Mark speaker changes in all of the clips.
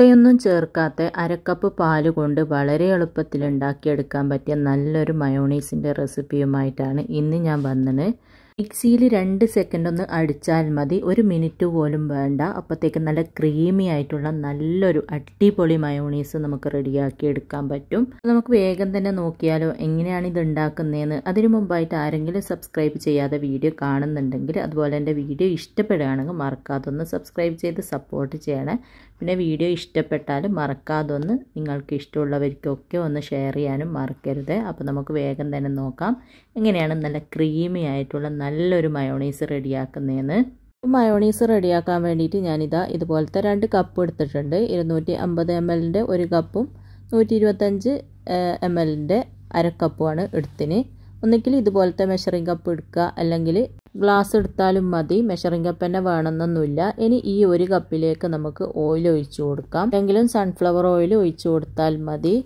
Speaker 1: മുട്ടയൊന്നും ചേർക്കാത്ത അരക്കപ്പ് പാല് കൊണ്ട് വളരെ എളുപ്പത്തിൽ ഉണ്ടാക്കിയെടുക്കാൻ പറ്റിയ നല്ലൊരു മയോണീസിൻ്റെ റെസിപ്പിയുമായിട്ടാണ് ഇന്ന് ഞാൻ വന്നത് മിക്സിയിൽ രണ്ട് സെക്കൻഡ് ഒന്ന് അടിച്ചാൽ മതി ഒരു മിനിറ്റ് പോലും വേണ്ട അപ്പോഴത്തേക്ക് നല്ല ക്രീമി ആയിട്ടുള്ള നല്ലൊരു അടിപൊളി മയോണീസ് നമുക്ക് റെഡിയാക്കി എടുക്കാൻ പറ്റും നമുക്ക് വേഗം തന്നെ നോക്കിയാലോ എങ്ങനെയാണ് ഇത് ഉണ്ടാക്കുന്നതെന്ന് അതിനു മുമ്പായിട്ട് ആരെങ്കിലും സബ്സ്ക്രൈബ് ചെയ്യാതെ വീഡിയോ കാണുന്നുണ്ടെങ്കിൽ അതുപോലെ എൻ്റെ വീഡിയോ ഇഷ്ടപ്പെടുകയാണെങ്കിൽ മറക്കാതൊന്ന് സബ്സ്ക്രൈബ് ചെയ്ത് സപ്പോർട്ട് ചെയ്യണേ പിന്നെ വീഡിയോ ഇഷ്ടപ്പെട്ടാൽ മറക്കാതൊന്ന് നിങ്ങൾക്ക് ഇഷ്ടമുള്ളവർക്കൊക്കെ ഒന്ന് ഷെയർ ചെയ്യാനും മറക്കരുത് അപ്പോൾ നമുക്ക് വേഗം തന്നെ നോക്കാം എങ്ങനെയാണ് നല്ല ക്രീമി ആയിട്ടുള്ള നല്ലൊരു മയോണീസ് റെഡിയാക്കുന്നതെന്ന് മയോണീസ് റെഡിയാക്കാൻ വേണ്ടിയിട്ട് ഞാനിതാ ഇതുപോലത്തെ രണ്ട് കപ്പ് എടുത്തിട്ടുണ്ട് ഇരുന്നൂറ്റി അമ്പത് എം എല്ലിൻ്റെ ഒരു കപ്പും നൂറ്റി ഇരുപത്തഞ്ച് എം എല്ലിൻ്റെ അരക്കപ്പുമാണ് എടുത്തിന് ഒന്നുകിൽ ഇതുപോലത്തെ മെഷറിംഗ് കപ്പ് എടുക്കുക അല്ലെങ്കിൽ ഗ്ലാസ് എടുത്താലും മതി മെഷറിംഗ് കപ്പ് തന്നെ വേണമെന്നൊന്നുമില്ല ഇനി ഈ ഒരു കപ്പിലേക്ക് നമുക്ക് ഓയിൽ ഒഴിച്ചു കൊടുക്കാം എങ്കിലും സൺഫ്ലവർ ഓയിൽ ഒഴിച്ചു കൊടുത്താൽ മതി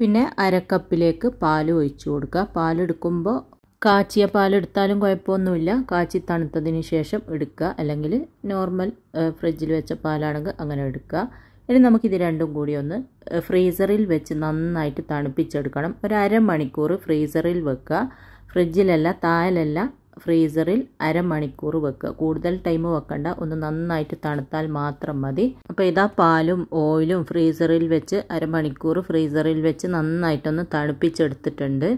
Speaker 1: പിന്നെ അരക്കപ്പിലേക്ക് പാൽ ഒഴിച്ചു കൊടുക്കുക പാലെടുക്കുമ്പോൾ കാച്ചിയ പാലെടുത്താലും കുഴപ്പമൊന്നുമില്ല കാച്ചി തണുത്തതിന് ശേഷം എടുക്കുക അല്ലെങ്കിൽ നോർമൽ ഫ്രിഡ്ജിൽ വെച്ച പാലാണെങ്കിൽ അങ്ങനെ എടുക്കുക ഇനി നമുക്കിത് രണ്ടും കൂടി ഒന്ന് ഫ്രീസറിൽ വെച്ച് നന്നായിട്ട് തണുപ്പിച്ചെടുക്കണം ഒരു അരമണിക്കൂർ ഫ്രീസറിൽ വെക്കുക ഫ്രിഡ്ജിലല്ല താഴെയല്ല ഫ്രീസറിൽ അരമണിക്കൂർ വെക്കുക കൂടുതൽ ടൈം വെക്കണ്ട ഒന്ന് നന്നായിട്ട് തണുത്താൽ മാത്രം മതി അപ്പോൾ ഇതാ പാലും ഓയിലും ഫ്രീസറിൽ വെച്ച് അരമണിക്കൂർ ഫ്രീസറിൽ വെച്ച് നന്നായിട്ടൊന്ന് തണുപ്പിച്ചെടുത്തിട്ടുണ്ട്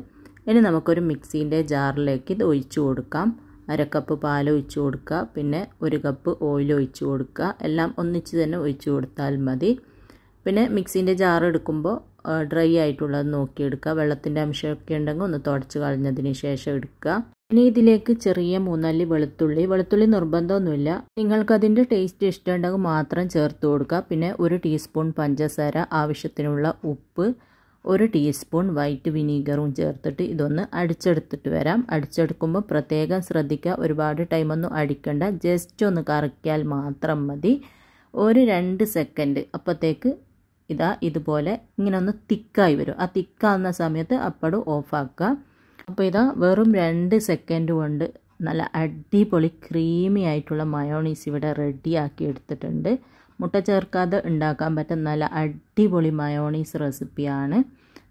Speaker 1: ഇനി നമുക്കൊരു മിക്സീൻ്റെ ജാറിലേക്ക് ഇത് ഒഴിച്ചു കൊടുക്കാം അര കപ്പ് പാൽ ഒഴിച്ചു കൊടുക്കുക പിന്നെ ഒരു കപ്പ് ഓയിൽ ഒഴിച്ചു കൊടുക്കുക എല്ലാം ഒന്നിച്ച് തന്നെ ഒഴിച്ചു കൊടുത്താൽ മതി പിന്നെ മിക്സീൻ്റെ ജാർ എടുക്കുമ്പോൾ ഡ്രൈ ആയിട്ടുള്ളത് നോക്കിയെടുക്കുക വെള്ളത്തിൻ്റെ അംശമൊക്കെ ഉണ്ടെങ്കിൽ ഒന്ന് തുടച്ച് കളഞ്ഞതിന് ശേഷം എടുക്കുക ഇനി ഇതിലേക്ക് ചെറിയ മൂന്നല്ലി വെളുത്തുള്ളി വെളുത്തുള്ളി നിർബന്ധമൊന്നുമില്ല നിങ്ങൾക്കതിൻ്റെ ടേസ്റ്റ് ഇഷ്ടമുണ്ടെങ്കിൽ മാത്രം ചേർത്ത് കൊടുക്കുക പിന്നെ ഒരു ടീസ്പൂൺ പഞ്ചസാര ആവശ്യത്തിനുള്ള ഉപ്പ് ഒരു ടീസ്പൂൺ വൈറ്റ് വിനീഗറും ചേർത്തിട്ട് ഇതൊന്ന് അടിച്ചെടുത്തിട്ട് വരാം അടിച്ചെടുക്കുമ്പോൾ പ്രത്യേകം ശ്രദ്ധിക്കുക ഒരുപാട് ടൈമൊന്നും അടിക്കണ്ട ജസ്റ്റ് ഒന്ന് കറക്കിയാൽ മാത്രം മതി ഒരു രണ്ട് സെക്കൻഡ് അപ്പോഴത്തേക്ക് ഇതാ ഇതുപോലെ ഇങ്ങനെ ഒന്ന് തിക്കായി വരും ആ തിക്കാവുന്ന സമയത്ത് അപ്പടും ഓഫാക്കുക അപ്പോൾ ഇതാ വെറും രണ്ട് സെക്കൻഡ് കൊണ്ട് നല്ല അടിപൊളി ക്രീമി ആയിട്ടുള്ള മയോണീസ് ഇവിടെ റെഡിയാക്കി എടുത്തിട്ടുണ്ട് മുട്ട ചേർക്കാതെ ഉണ്ടാക്കാൻ പറ്റുന്ന നല്ല അടിപൊളി മയോണീസ് റെസിപ്പിയാണ്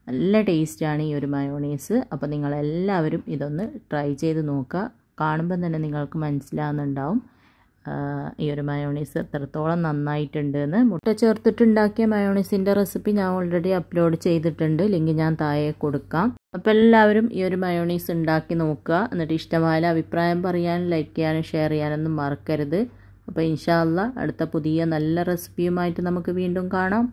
Speaker 1: നല്ല ടേസ്റ്റാണ് ഈ ഒരു മയോണീസ് അപ്പോൾ നിങ്ങളെല്ലാവരും ഇതൊന്ന് ട്രൈ ചെയ്ത് നോക്കുക കാണുമ്പം തന്നെ നിങ്ങൾക്ക് മനസ്സിലാകുന്നുണ്ടാവും ഈ ഒരു മയോണീസ് എത്രത്തോളം നന്നായിട്ടുണ്ടെന്ന് മുട്ട ചേർത്തിട്ടുണ്ടാക്കിയ മയോണീസിൻ്റെ റെസിപ്പി ഞാൻ ഓൾറെഡി അപ്ലോഡ് ചെയ്തിട്ടുണ്ട് ലിങ്ക് ഞാൻ താഴെ കൊടുക്കാം അപ്പോൾ എല്ലാവരും ഈ ഒരു മയോണീസ് ഉണ്ടാക്കി നോക്കുക എന്നിട്ട് ഇഷ്ടമായാലും അഭിപ്രായം പറയാനും ലൈക്ക് ചെയ്യാനും ഷെയർ ചെയ്യാനൊന്നും മറക്കരുത് അപ്പോൾ ഇൻഷാല്ല അടുത്ത പുതിയ നല്ല റെസിപ്പിയുമായിട്ട് നമുക്ക് വീണ്ടും കാണാം